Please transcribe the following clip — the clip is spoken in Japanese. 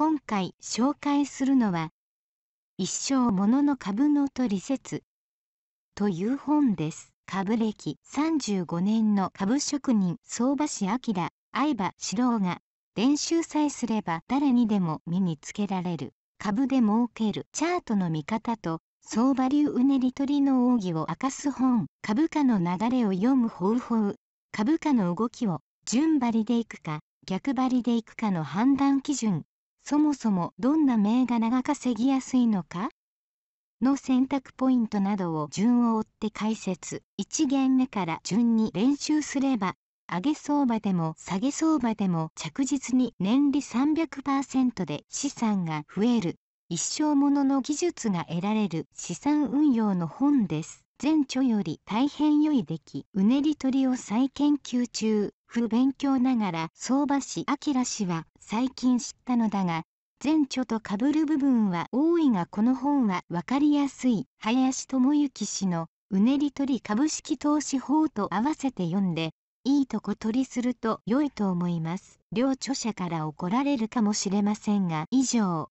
今回紹介するのは「一生ものの株の取説」という本です。株歴35年の株職人相場師明相場志郎が練習さえすれば誰にでも身につけられる株で儲けるチャートの見方と相場流うねり取りの奥義を明かす本株価の流れを読む方法株価の動きを順張りでいくか逆張りでいくかの判断基準そもそもどんな銘柄が稼ぎやすいのかの選択ポイントなどを順を追って解説1限目から順に練習すれば上げ相場でも下げ相場でも着実に年利300%で資産が増える一生ものの技術が得られる資産運用の本です。前著より大変良い出来、うねり取りを再研究中、不勉強ながら相場師明氏は最近知ったのだが、前著と被る部分は多いがこの本は分かりやすい林智之氏のうねり取り株式投資法と合わせて読んで、いいとこ取りすると良いと思います。両著者から怒られるかもしれませんが、以上。